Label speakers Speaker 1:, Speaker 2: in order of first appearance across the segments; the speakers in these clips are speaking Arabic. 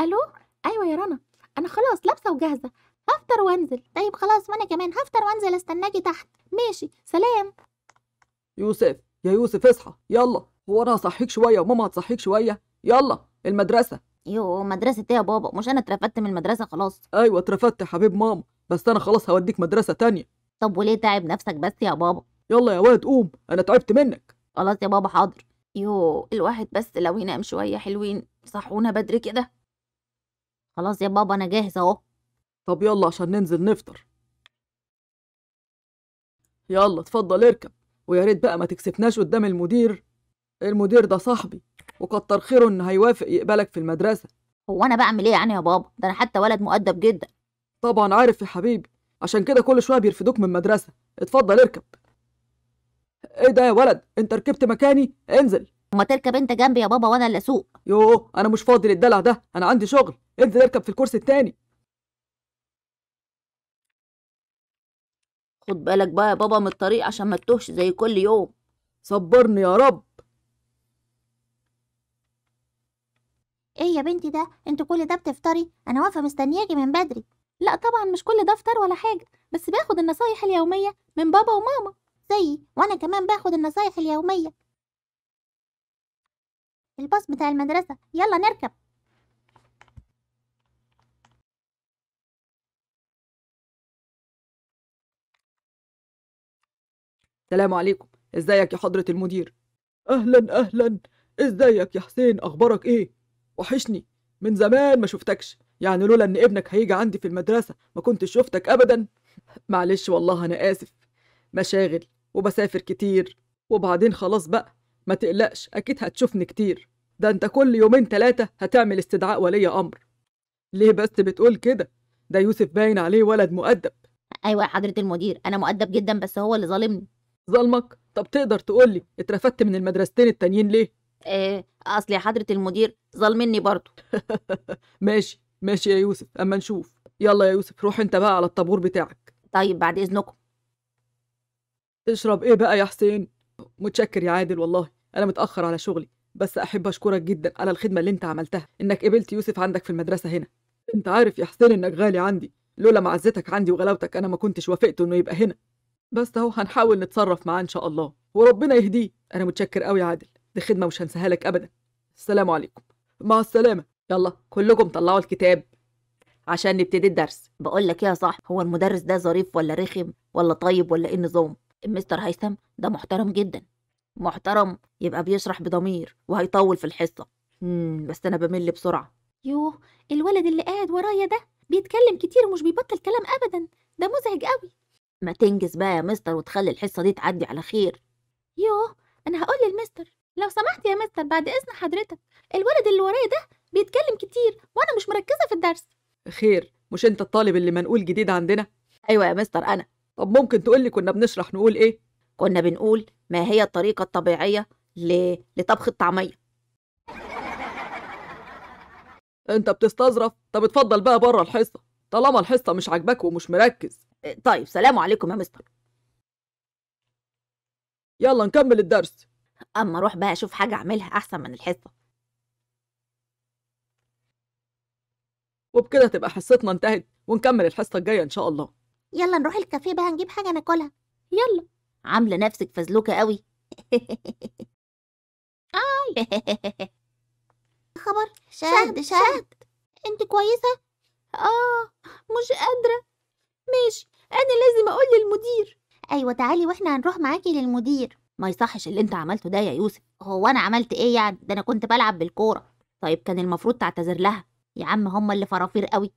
Speaker 1: الو ايوه يا رنا انا خلاص لابسه وجاهزه هفطر وانزل طيب خلاص وانا كمان هفطر وانزل استناكي تحت ماشي سلام يوسف يا يوسف اصحى يلا هو انا هصحيك شويه وماما هتصحيك شويه يلا المدرسه يو مدرسه ايه يا بابا مش انا اترفدت من المدرسه خلاص ايوه اترفدت يا حبيب ماما بس انا خلاص هوديك مدرسه تانية طب وليه تعب نفسك بس يا بابا يلا يا واد قوم انا تعبت منك خلاص يا بابا حاضر يو الواحد بس لو ينام شويه حلوين صحونا بدري كده خلاص يا بابا أنا جاهز أهو طب يلا عشان ننزل نفطر يلا اتفضل اركب ويا ريت بقى ما تكسفناش قدام المدير المدير ده صاحبي وكتر خيره إن هيوافق يقبلك في المدرسة هو أنا بعمل إيه يعني يا بابا ده أنا حتى ولد مؤدب جدا طبعا عارف يا حبيبي عشان كده كل شوية بيرفدوك من المدرسة اتفضل اركب ايه ده يا ولد انت ركبت مكاني انزل ما تركب انت جنبي يا بابا وانا اللي اسوق يوه انا مش فاضي للدلع ده انا عندي شغل انزل اركب في الكرسي التاني خد بالك بقى يا بابا من الطريق عشان ما تتوهش زي كل يوم صبرني يا رب ايه يا بنتي ده انت كل ده بتفطري انا واقفه مستنياكي من بدري لا طبعا مش كل ده فطار ولا حاجه بس باخد النصايح اليوميه من بابا وماما زيي وانا كمان باخد النصايح اليوميه الباص بتاع المدرسة يلا نركب السلام عليكم ازيك يا حضرة المدير اهلا اهلا ازيك يا حسين اخبارك ايه وحشني من زمان ما شفتكش يعني لولا ان ابنك هيجي عندي في المدرسة ما كنتش شفتك ابدا معلش والله انا اسف مشاغل وبسافر كتير وبعدين خلاص بقى ما تقلقش أكيد هتشوفني كتير ده أنت كل يومين تلاتة هتعمل استدعاء ولي أمر ليه بس بتقول كده ده يوسف باين عليه ولد مؤدب أيوة يا حضرة المدير أنا مؤدب جدا بس هو اللي ظالمني ظلمك طب تقدر تقول لي اترفدت من المدرستين التانيين ليه ايه اصل يا حضره المدير ظالمني برضه ماشي ماشي يا يوسف اما نشوف يلا يا يوسف روح انت بقى على الطابور بتاعك طيب بعد اذنكم تشرب ايه بقى يا حسين متشكر يا عادل والله أنا متأخر على شغلي بس أحب أشكرك جدا على الخدمة اللي أنت عملتها إنك قبلت يوسف عندك في المدرسة هنا أنت عارف يا حسين إنك غالي عندي لولا معزتك عندي وغلاوتك أنا ما كنتش وافقت إنه يبقى هنا بس أهو هنحاول نتصرف معاه إن شاء الله وربنا يهديه أنا متشكر قوي يا عادل دي خدمة مش هنساها لك أبدا السلام عليكم مع السلامة يلا كلكم طلعوا الكتاب عشان نبتدي الدرس بقول لك يا صاحبي هو المدرس ده ظريف ولا رخم ولا طيب ولا ايه النظام مستر هيثم ده محترم جدا محترم يبقى بيشرح بضمير وهيطول في الحصة مم بس أنا بمل بسرعة يوه الولد اللي قاعد ورايا ده بيتكلم كتير ومش بيبطل كلام أبدا ده مزعج قوي ما تنجز بقى يا مستر وتخلي الحصة دي تعدي على خير يوه أنا هقول للمستر لو سمحت يا مستر بعد إذن حضرتك الولد اللي ورايا ده بيتكلم كتير وأنا مش مركزة في الدرس خير مش أنت الطالب اللي منقول جديد عندنا أيوة يا مستر أنا طب ممكن تقول لي كنا بنشرح نقول ايه كنا بنقول ما هي الطريقه الطبيعيه ل... لطبخ الطعميه انت بتستظرف طب اتفضل بقى بره الحصه طالما الحصه مش عاجباك ومش مركز أه، طيب سلام عليكم يا مستر يلا نكمل الدرس اما اروح بقى اشوف حاجه اعملها احسن من الحصه وبكده تبقى حصتنا انتهت ونكمل الحصه الجايه ان شاء الله يلا نروح الكافيه بقى نجيب حاجة ناكلها يلا عاملة نفسك فزلوكة قوي آي خبر شهد شهد انت كويسة؟ اه مش قادرة ماشي انا لازم اقول للمدير ايوه تعالي واحنا هنروح معاكي للمدير ما يصحش اللي انت عملته ده يا يوسف هو انا عملت ايه يعني ده انا كنت بلعب بالكورة طيب كان المفروض تعتذر لها يا عم هما اللي فرافير قوي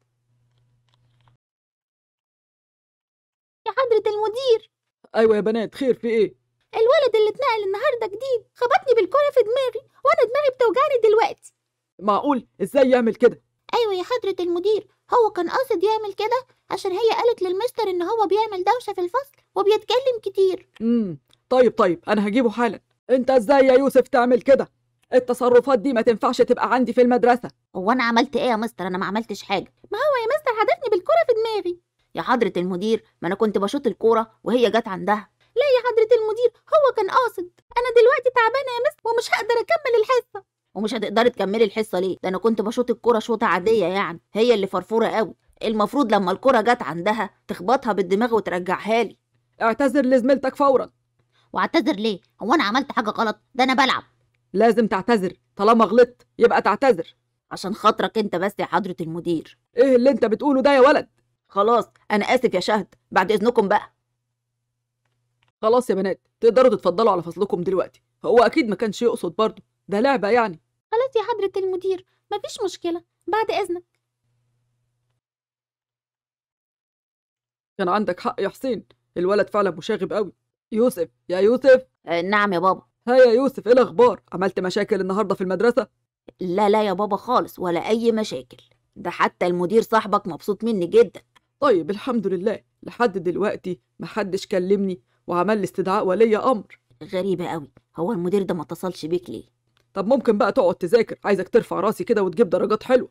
Speaker 1: يا حضرة المدير أيوة يا بنات خير في إيه؟ الولد اللي اتنقل النهاردة جديد خبطني بالكرة في دماغي وأنا دماغي بتوجعني دلوقتي معقول إزاي يعمل كده؟ أيوة يا حضرة المدير هو كان قاصد يعمل كده عشان هي قالت للمستر إن هو بيعمل دوشة في الفصل وبيتكلم كتير امم طيب طيب أنا هجيبه حالا أنت إزاي يا يوسف تعمل كده؟ التصرفات دي ما تنفعش تبقى عندي في المدرسة هو أنا عملت إيه يا مستر أنا ما عملتش حاجة ما هو يا مستر حدثني بالكرة في دماغي يا حضرة المدير ما أنا كنت بشوط الكورة وهي جت عندها لا يا حضرة المدير هو كان قاصد أنا دلوقتي تعبانة يا مستر ومش هقدر أكمل الحصة ومش هتقدري تكملي الحصة ليه ده أنا كنت بشوط الكورة شوطة عادية يعني هي اللي فرفورة قوي المفروض لما الكرة جت عندها تخبطها بالدماغ وترجعها لي اعتذر لزميلتك فورا واعتذر ليه هو انا عملت حاجه غلط ده انا بلعب لازم تعتذر طالما غلطت يبقى تعتذر عشان خاطرك انت بس يا حضره المدير ايه اللي انت بتقوله ده يا ولد خلاص انا اسف يا شهد بعد اذنكم بقى خلاص يا بنات تقدروا تتفضلوا على فصلكم دلوقتي هو اكيد ما كانش يقصد برضه ده لعبه يعني خلاص يا حضره المدير مفيش مشكله بعد اذنك كان عندك حق يا حسين الولد فعلا مشاغب قوي يوسف يا يوسف أه نعم يا بابا ها يا يوسف ايه الاخبار عملت مشاكل النهارده في المدرسه لا لا يا بابا خالص ولا اي مشاكل ده حتى المدير صاحبك مبسوط مني جدا طيب الحمد لله لحد دلوقتي محدش كلمني وعمل لي استدعاء ولي امر غريبه قوي هو المدير ده ما اتصلش بيك ليه طب ممكن بقى تقعد تذاكر عايزك ترفع راسي كده وتجيب درجات حلوه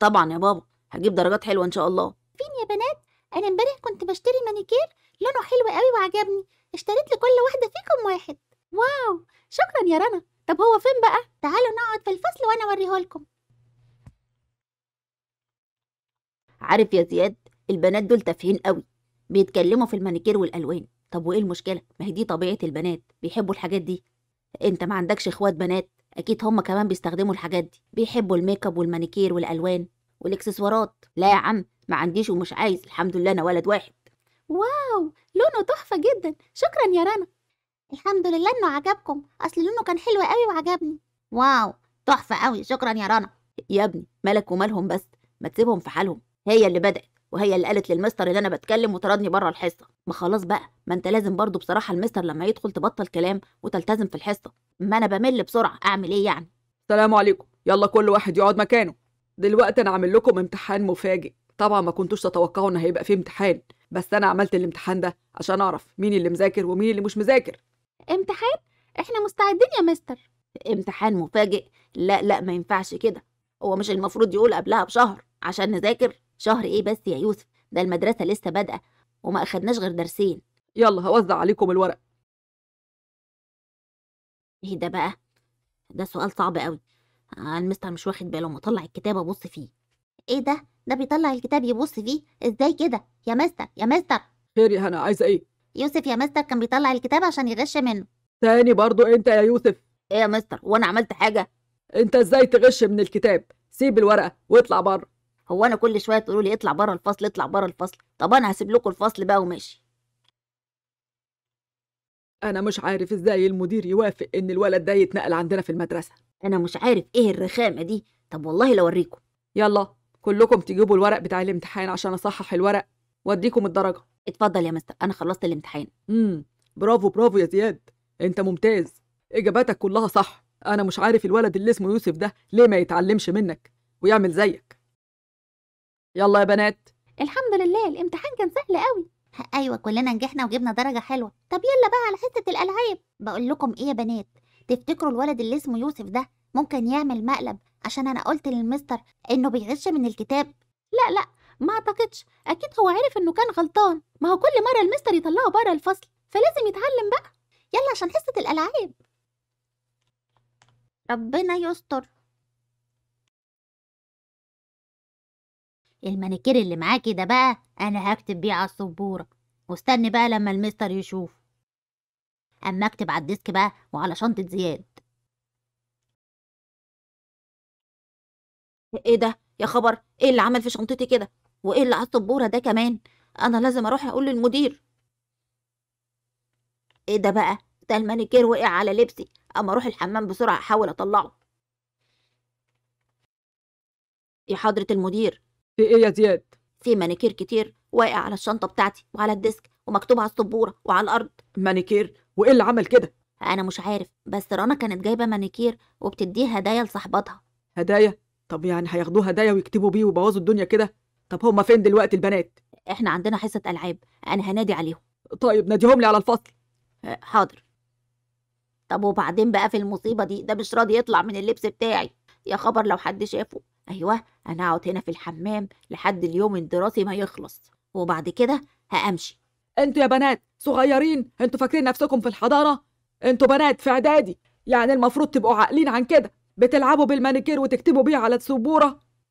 Speaker 1: طبعا يا بابا هجيب درجات حلوه ان شاء الله فين يا بنات انا امبارح كنت بشتري مانيكير لونه حلو قوي وعجبني اشتريت لكل واحده فيكم واحد واو شكرا يا رنا طب هو فين بقى تعالوا نقعد في الفصل وانا اوريه لكم عارف يا زياد البنات دول تافهين قوي بيتكلموا في المانيكير والالوان طب وايه المشكله ما هي دي طبيعه البنات بيحبوا الحاجات دي انت ما عندكش اخوات بنات اكيد هم كمان بيستخدموا الحاجات دي بيحبوا الميك اب والمانيكير والالوان والاكسسوارات لا يا عم ما عنديش ومش عايز الحمد لله انا ولد واحد واو لونه تحفه جدا شكرا يا رنا الحمد لله انه عجبكم اصل لونه كان حلو قوي وعجبني واو تحفه قوي شكرا يا رنا يا ابني مالك ومالهم بس ما تسيبهم في حالهم هي اللي بدات وهي اللي قالت للمستر ان انا بتكلم وطردني بره الحصه ما خلاص بقى ما انت لازم برضه بصراحه المستر لما يدخل تبطل كلام وتلتزم في الحصه ما انا بمل بسرعه اعمل ايه يعني السلام عليكم يلا كل واحد يقعد مكانه دلوقتي انا عامل لكم امتحان مفاجئ طبعا ما كنتوش تتوقعوا ان هيبقى فيه امتحان بس انا عملت الامتحان ده عشان اعرف مين اللي مذاكر ومين اللي مش مذاكر امتحان احنا مستعدين يا مستر امتحان مفاجئ لا لا ما ينفعش كده هو مش المفروض يقول قبلها بشهر عشان نذاكر شهر ايه بس يا يوسف ده المدرسه لسه بادئه وما اخدناش غير درسين يلا هوزع عليكم الورق ايه ده بقى ده سؤال صعب قوي آه، المستر مش واخد باله مطلع الكتاب ابص فيه ايه ده ده بيطلع الكتاب يبص فيه ازاي كده يا مستر يا مستر خير يا هنا عايزه ايه يوسف يا مستر كان بيطلع الكتاب عشان يغش منه تاني برضو انت يا يوسف ايه يا مستر وانا عملت حاجه انت ازاي تغش من الكتاب سيب الورقه واطلع بره هو انا كل شويه تقولوا لي اطلع بره الفصل اطلع بره الفصل طب انا هسيب لكم الفصل بقى وماشي انا مش عارف ازاي المدير يوافق ان الولد ده يتنقل عندنا في المدرسه انا مش عارف ايه الرخامه دي طب والله لو اوريكم يلا كلكم تجيبوا الورق بتاع الامتحان عشان اصحح الورق واديكم الدرجه اتفضل يا مستر انا خلصت الامتحان امم برافو برافو يا زياد انت ممتاز اجاباتك كلها صح انا مش عارف الولد اللي اسمه يوسف ده ليه ما يتعلمش منك ويعمل زيك يلا يا بنات الحمد لله الامتحان كان سهل قوي ايوه كلنا نجحنا وجبنا درجه حلوه طب يلا بقى على حته الالعاب بقول لكم ايه يا بنات تفتكروا الولد اللي اسمه يوسف ده ممكن يعمل مقلب عشان انا قلت للمستر انه بيغش من الكتاب لا لا ما اعتقدش اكيد هو عرف انه كان غلطان ما هو كل مره المستر يطلعه بره الفصل فلازم يتعلم بقى يلا عشان حصه الالعاب ربنا يستر المانيكير اللي معاكي ده بقى انا هكتب بيه على السبوره واستني بقى لما المستر يشوف اما اكتب على الديسك بقى وعلى شنطه زياد ايه ده يا خبر ايه اللي عمل في شنطتي كده وايه اللي على السبوره ده كمان انا لازم اروح اقول للمدير ايه ده بقى ده المانيكير وقع على لبسي اما اروح الحمام بسرعه احاول اطلعه يا حضره المدير في ايه يا زياد في مانيكير كتير واقع على الشنطه بتاعتي وعلى الديسك ومكتوب على السبوره وعلى الارض مانيكير وايه اللي عمل كده انا مش عارف بس رنا كانت جايبه مانيكير وبتديه هدايا لصاحبتها هدايا طب يعني هياخدوه هدايا ويكتبوا بيه ويبوظوا الدنيا كده طب هما فين دلوقتي البنات احنا عندنا حصه العاب انا هنادي عليهم طيب ناديهم لي على الفصل أه، حاضر طب وبعدين بقى في المصيبه دي ده مش راضي يطلع من اللبس بتاعي يا خبر لو حد شافه أيوة أنا هقعد هنا في الحمام لحد اليوم الدراسي ما يخلص وبعد كده هأمشي انتوا يا بنات صغيرين انتوا فاكرين نفسكم في الحضانة انتوا بنات في إعدادي يعني المفروض تبقوا عاقلين عن كده بتلعبوا بالمانيكير وتكتبوا بيه على السبورة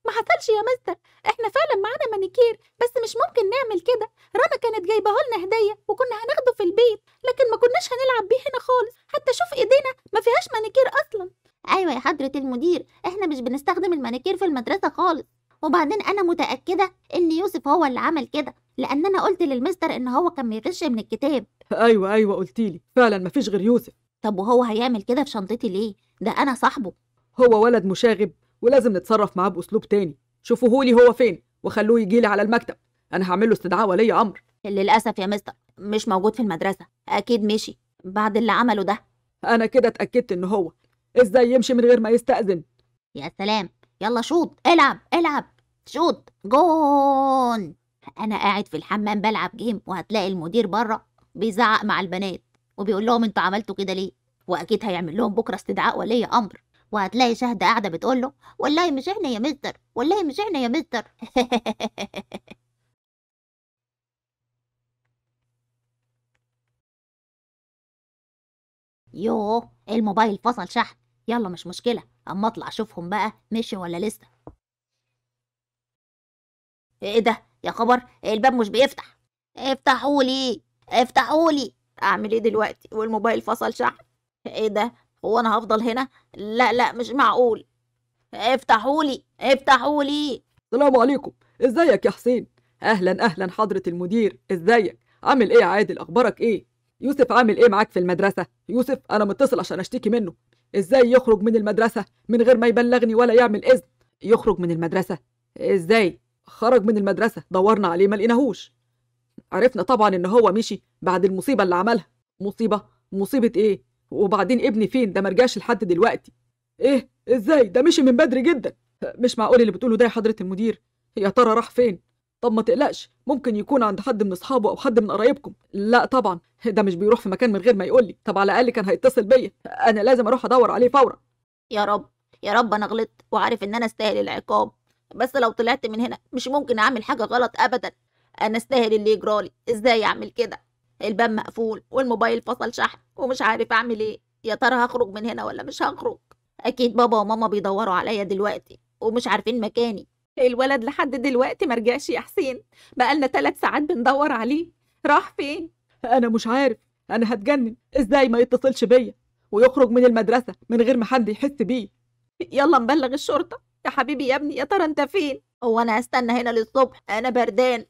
Speaker 1: ما حصلش يا مستر احنا فعلا معانا مانيكير بس مش ممكن نعمل كده رنا كانت جايبه لنا هديه وكنا هناخده في البيت لكن ما كناش هنلعب بيه هنا خالص حتى شوف ايدينا ما فيهاش مانيكير اصلا ايوه يا حضره المدير التفكير في المدرسة خالص وبعدين أنا متأكدة إن يوسف هو اللي عمل كده لأن أنا قلت للمستر إن هو كان بيغش من الكتاب أيوة أيوة قلتيلي فعلا مفيش غير يوسف طب وهو هيعمل كده في شنطتي ليه؟ ده أنا صاحبه هو ولد مشاغب ولازم نتصرف معاه بأسلوب تاني شوفوه لي هو فين وخلوه يجيلي على المكتب أنا هعمل له استدعاء ولي أمر للأسف يا مستر مش موجود في المدرسة أكيد مشي بعد اللي عمله ده أنا كده اتأكدت إن هو إزاي يمشي من غير ما يستأذن يا سلام يلا شوط العب العب شوط جون انا قاعد في الحمام بلعب جيم وهتلاقي المدير بره بيزعق مع البنات وبيقول لهم انتوا عملتوا كده ليه واكيد هيعمل لهم بكره استدعاء ولي امر وهتلاقي شهدة قاعدة بتقول له والله مش احنا يا مستر والله مش احنا يا مستر يوه الموبايل فصل شحن يلا مش مشكلة اما اطلع اشوفهم بقى مشي ولا لسه ايه ده يا خبر الباب مش بيفتح افتحولي افتحولي اعمل ايه دلوقتي والموبايل فصل شحن ايه ده هو انا هفضل هنا لا لا مش معقول افتحولي افتحولي السلام عليكم ازيك يا حسين اهلا اهلا حضره المدير ازيك عامل ايه يا عادل اخبارك ايه يوسف عامل ايه معاك في المدرسه يوسف انا متصل عشان اشتكي منه ازاي يخرج من المدرسه من غير ما يبلغني ولا يعمل اذن يخرج من المدرسه ازاي خرج من المدرسه دورنا عليه ما لقيناهوش عرفنا طبعا ان هو مشي بعد المصيبه اللي عملها مصيبه مصيبه ايه وبعدين ابني فين ده مرجعش لحد دلوقتي ايه ازاي ده مشي من بدري جدا مش معقول اللي بتقوله ده يا حضره المدير يا ترى راح فين طب ما تقلقش ممكن يكون عند حد من اصحابه او حد من قرايبكم لا طبعا ده مش بيروح في مكان من غير ما يقول لي طب على الاقل كان هيتصل بيا انا لازم اروح ادور عليه فورا يا رب يا رب انا غلطت وعارف ان انا استاهل العقاب بس لو طلعت من هنا مش ممكن اعمل حاجه غلط ابدا انا استاهل اللي يجرالي ازاي اعمل كده الباب مقفول والموبايل فصل شحن ومش عارف اعمل ايه يا ترى هخرج من هنا ولا مش هخرج اكيد بابا وماما بيدوروا عليا دلوقتي ومش عارفين مكاني الولد لحد دلوقتي ما رجعش يا حسين بقالنا ثلاث ساعات بندور عليه راح فين انا مش عارف انا هتجنن ازاي ما يتصلش بيا ويخرج من المدرسه من غير ما حد يحس بيه يلا نبلغ الشرطه يا حبيبي يا ابني يا ترى انت فين هو انا هستنى هنا للصبح انا بردان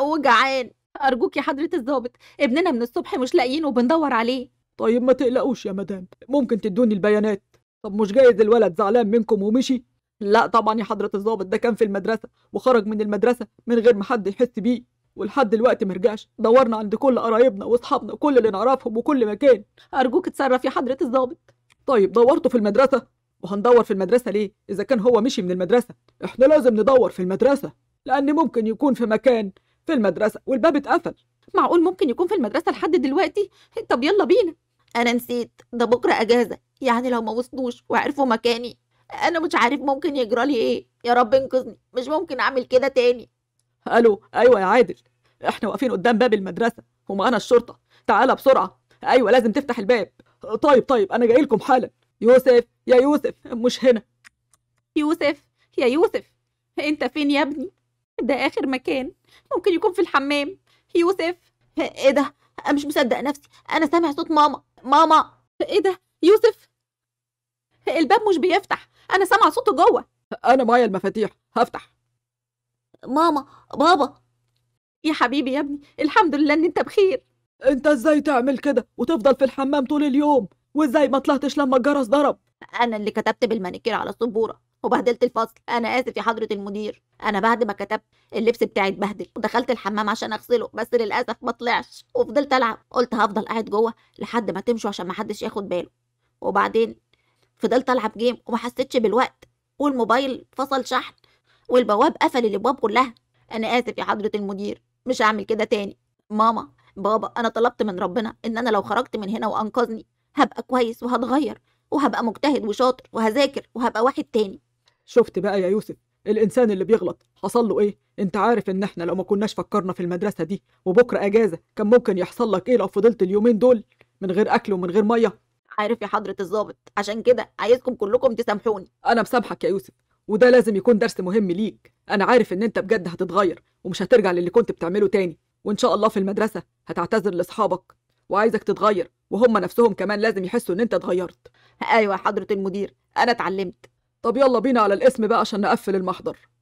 Speaker 1: وجعان ارجوك يا حضره الضابط ابننا من الصبح مش لاقيينه وبندور عليه طيب ما تقلقوش يا مدام ممكن تدوني البيانات طب مش جايز الولد زعلان منكم ومشي لا طبعا يا حضرة الظابط ده كان في المدرسة وخرج من المدرسة من غير ما حد يحس بيه ولحد دلوقتي مرجعش دورنا عند كل قرايبنا واصحابنا وكل اللي نعرفهم وكل مكان أرجوك اتصرف يا حضرة الظابط طيب دورته في المدرسة وهندور في المدرسة ليه إذا كان هو مشي من المدرسة إحنا لازم ندور في المدرسة لأن ممكن يكون في مكان في المدرسة والباب اتقفل معقول ممكن يكون في المدرسة لحد دلوقتي طب يلا بينا أنا نسيت ده بكرة أجازة يعني لو ما وصلوش وعرفوا مكاني انا مش عارف ممكن يجرى لي ايه يا رب انقذني مش ممكن اعمل كده تاني الو ايوه يا عادل احنا واقفين قدام باب المدرسه ومعانا الشرطه تعالى بسرعه ايوه لازم تفتح الباب طيب طيب انا جاي لكم حالا يوسف يا يوسف مش هنا يوسف يا يوسف انت فين يا ابني ده اخر مكان ممكن يكون في الحمام يوسف ايه ده انا مش مصدق نفسي انا سامع صوت ماما ماما ايه ده يوسف الباب مش بيفتح أنا سامعة صوته جوه أنا معايا المفاتيح هفتح ماما بابا يا حبيبي يا ابني الحمد لله إن أنت بخير أنت إزاي تعمل كده وتفضل في الحمام طول اليوم وإزاي ما طلعتش لما الجرس ضرب أنا اللي كتبت بالمانيكير على السبورة وبهدلت الفصل أنا آسف يا حضرة المدير أنا بعد ما كتبت اللبس بتاعي اتبهدل ودخلت الحمام عشان أغسله بس للأسف ما طلعش وفضلت ألعب قلت هفضل قاعد جوه لحد ما تمشوا عشان ما حدش ياخد باله وبعدين فضلت العب جيم وما حسيتش بالوقت والموبايل فصل شحن والبواب قفل الابواب كلها انا اسف يا حضره المدير مش هعمل كده تاني ماما بابا انا طلبت من ربنا ان انا لو خرجت من هنا وانقذني هبقى كويس وهتغير وهبقى مجتهد وشاطر وهذاكر وهبقى واحد تاني شفت بقى يا يوسف الانسان اللي بيغلط حصل له ايه انت عارف ان احنا لو ما كناش فكرنا في المدرسه دي وبكره اجازه كان ممكن يحصل لك ايه لو فضلت اليومين دول من غير اكل ومن غير ميه عارف يا حضرة الظابط عشان كده عايزكم كلكم تسامحوني انا مسامحك يا يوسف وده لازم يكون درس مهم ليك انا عارف ان انت بجد هتتغير ومش هترجع للي كنت بتعمله تاني وان شاء الله في المدرسة هتعتذر لاصحابك وعايزك تتغير وهم نفسهم كمان لازم يحسوا ان انت اتغيرت ايوه يا حضرة المدير انا اتعلمت طب يلا بينا على الاسم بقى عشان نقفل المحضر